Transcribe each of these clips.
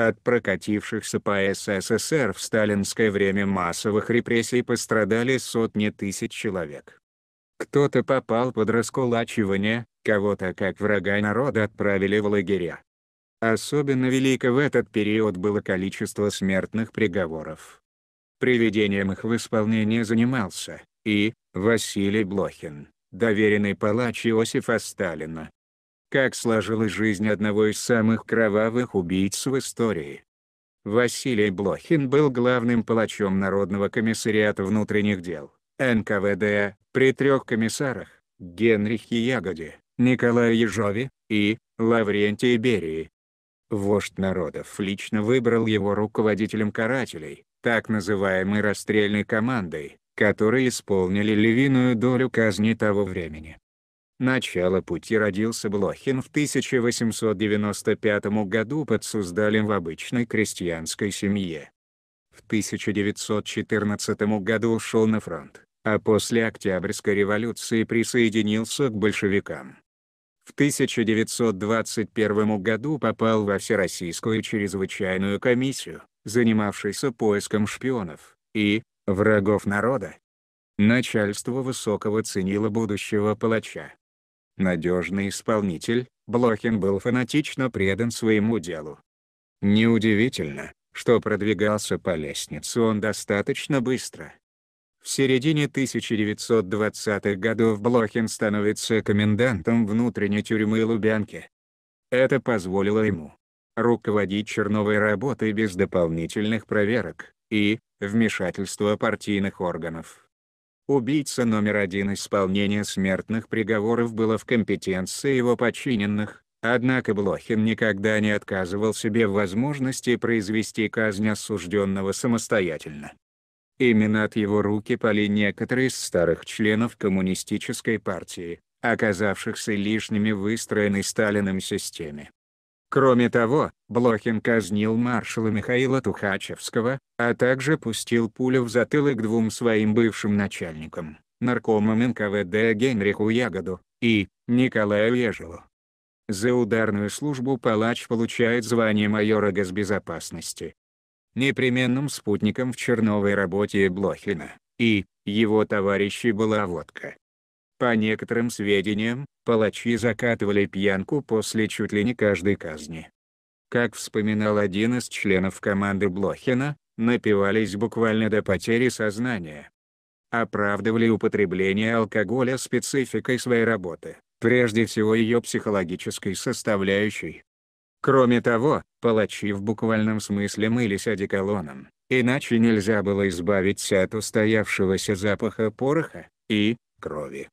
От прокатившихся по СССР в сталинское время массовых репрессий пострадали сотни тысяч человек. Кто-то попал под расколачивание, кого-то как врага народа отправили в лагеря. Особенно велико в этот период было количество смертных приговоров. Приведением их в исполнение занимался и Василий Блохин, доверенный палач Иосифа Сталина, как сложилась жизнь одного из самых кровавых убийц в истории. Василий Блохин был главным палачом Народного комиссариата внутренних дел, НКВД, при трех комиссарах, Генрихе Ягоде, Николае Ежове и Лаврентии Берии. Вождь народов лично выбрал его руководителем карателей, так называемой расстрельной командой, которые исполнили львиную долю казни того времени. Начало пути родился Блохин в 1895 году под Суздалем в обычной крестьянской семье. В 1914 году ушел на фронт, а после Октябрьской революции присоединился к большевикам. В 1921 году попал во Всероссийскую чрезвычайную комиссию, занимавшуюся поиском шпионов и врагов народа. Начальство Высокого ценило будущего палача, надежный исполнитель, Блохин был фанатично предан своему делу. Неудивительно, что продвигался по лестнице он достаточно быстро. В середине 1920-х годов Блохин становится комендантом внутренней тюрьмы Лубянки. Это позволило ему руководить черновой работой без дополнительных проверок и вмешательства партийных органов. Убийца номер один исполнения смертных приговоров было в компетенции его подчиненных, однако Блохин никогда не отказывал себе в возможности произвести казнь осужденного самостоятельно. Именно от его руки пали некоторые из старых членов Коммунистической партии, оказавшихся лишними в выстроенной Сталиным системе. Кроме того, Блохин казнил маршала Михаила Тухачевского, а также пустил пулю в затылок двум своим бывшим начальникам, наркомам НКВД Генриху Ягоду и Николаю Ежелу. За ударную службу палач получает звание майора госбезопасности. Непременным спутником в черновой работе Блохина и его товарищей была водка. По некоторым сведениям, палачи закатывали пьянку после чуть ли не каждой казни. Как вспоминал один из членов команды Блохина, напивались буквально до потери сознания. Оправдывали употребление алкоголя спецификой своей работы, прежде всего ее психологической составляющей. Кроме того, палачи в буквальном смысле мылись одеколоном, иначе нельзя было избавиться от устоявшегося запаха пороха и крови.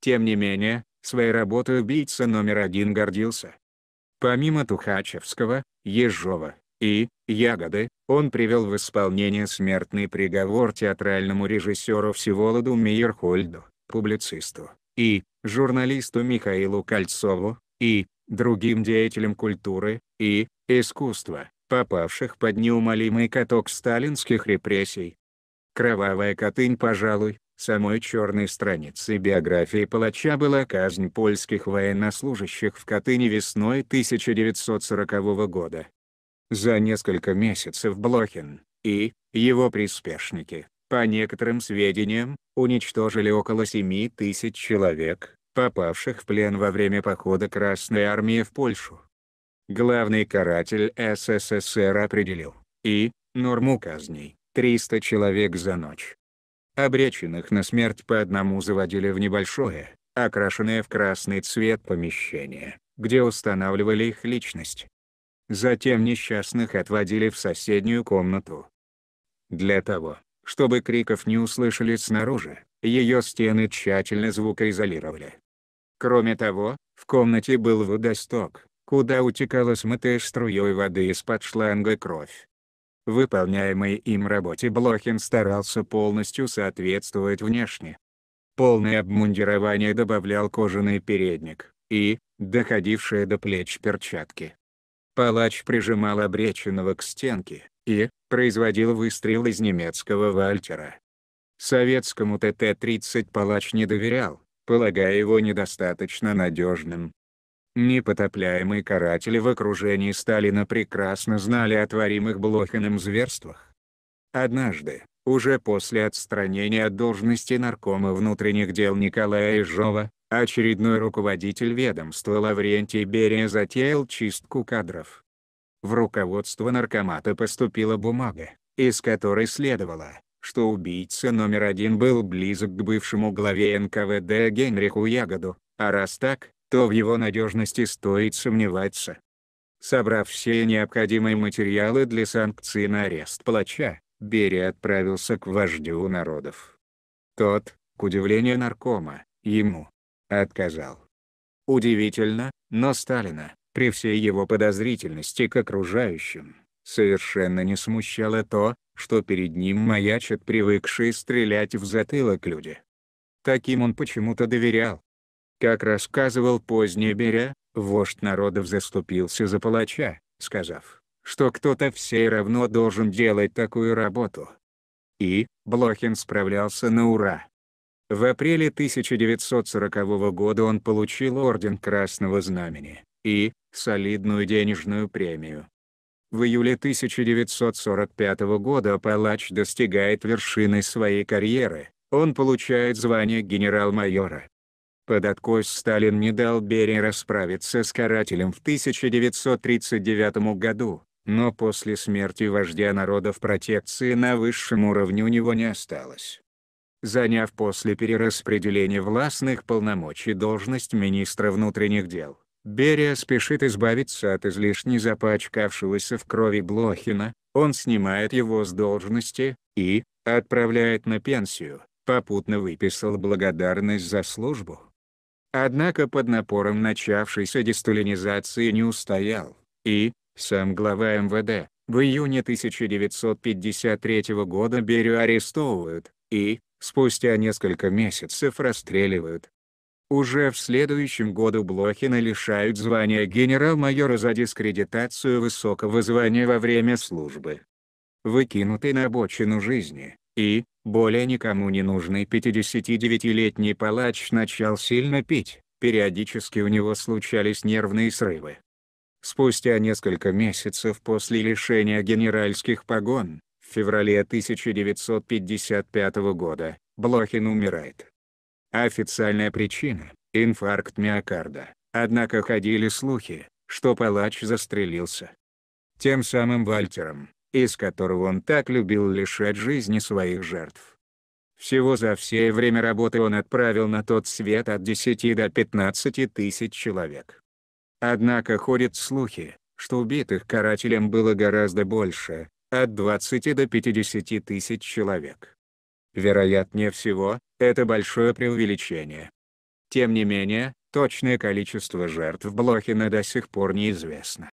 Тем не менее, своей работой убийца номер один гордился. Помимо Тухачевского, Ежова и «Ягоды», он привел в исполнение смертный приговор театральному режиссеру Всеволоду Мейерхольду, публицисту, и журналисту Михаилу Кольцову, и другим деятелям культуры и искусства, попавших под неумолимый каток сталинских репрессий. Кровавая Катынь, пожалуй, Самой черной страницей биографии палача была казнь польских военнослужащих в Катыни весной 1940 года. За несколько месяцев Блохин и его приспешники, по некоторым сведениям, уничтожили около 7 тысяч человек, попавших в плен во время похода Красной Армии в Польшу. Главный каратель СССР определил, и, норму казней, 300 человек за ночь обреченных на смерть по одному заводили в небольшое, окрашенное в красный цвет помещение, где устанавливали их личность. Затем несчастных отводили в соседнюю комнату. Для того, чтобы криков не услышали снаружи, ее стены тщательно звукоизолировали. Кроме того, в комнате был водосток, куда утекала смытая струей воды из-под шланга кровь выполняемой им работе Блохин старался полностью соответствовать внешне. Полное обмундирование добавлял кожаный передник и, доходившие до плеч перчатки. Палач прижимал обреченного к стенке и производил выстрел из немецкого вальтера. Советскому ТТ-30 палач не доверял, полагая его недостаточно надежным, Непотопляемые каратели в окружении Сталина прекрасно знали о творимых Блохиным зверствах. Однажды, уже после отстранения от должности наркома внутренних дел Николая Ижова, очередной руководитель ведомства Лаврентий Берия затеял чистку кадров. В руководство наркомата поступила бумага, из которой следовало, что убийца номер один был близок к бывшему главе НКВД Генриху Ягоду, а раз так, то в его надежности стоит сомневаться. Собрав все необходимые материалы для санкции на арест палача, Берия отправился к вождю народов. Тот, к удивлению наркома, ему отказал. Удивительно, но Сталина, при всей его подозрительности к окружающим, совершенно не смущало то, что перед ним маячат привыкшие стрелять в затылок люди. Таким он почему-то доверял, как рассказывал позднее Беря, вождь народов заступился за палача, сказав, что кто-то все равно должен делать такую работу. И, Блохин справлялся на ура. В апреле 1940 года он получил Орден Красного Знамени и солидную денежную премию. В июле 1945 года палач достигает вершины своей карьеры, он получает звание генерал-майора. Под откос Сталин не дал Берии расправиться с карателем в 1939 году, но после смерти вождя народов протекции на высшем уровне у него не осталось. Заняв после перераспределения властных полномочий должность министра внутренних дел, Берия спешит избавиться от излишне запачкавшегося в крови Блохина, он снимает его с должности и отправляет на пенсию, попутно выписал благодарность за службу. Однако под напором начавшейся десталинизации не устоял, и, сам глава МВД, в июне 1953 года Берию арестовывают, и, спустя несколько месяцев расстреливают. Уже в следующем году Блохина лишают звания генерал-майора за дискредитацию высокого звания во время службы. Выкинутый на обочину жизни, и, более никому не нужный 59-летний палач начал сильно пить, периодически у него случались нервные срывы. Спустя несколько месяцев после лишения генеральских погон, в феврале 1955 года, Блохин умирает. Официальная причина – инфаркт миокарда, однако ходили слухи, что палач застрелился. Тем самым Вальтером, из которого он так любил лишать жизни своих жертв. Всего за все время работы он отправил на тот свет от 10 до 15 тысяч человек. Однако ходят слухи, что убитых карателем было гораздо больше, от 20 до 50 тысяч человек. Вероятнее всего, это большое преувеличение. Тем не менее, точное количество жертв Блохина до сих пор неизвестно.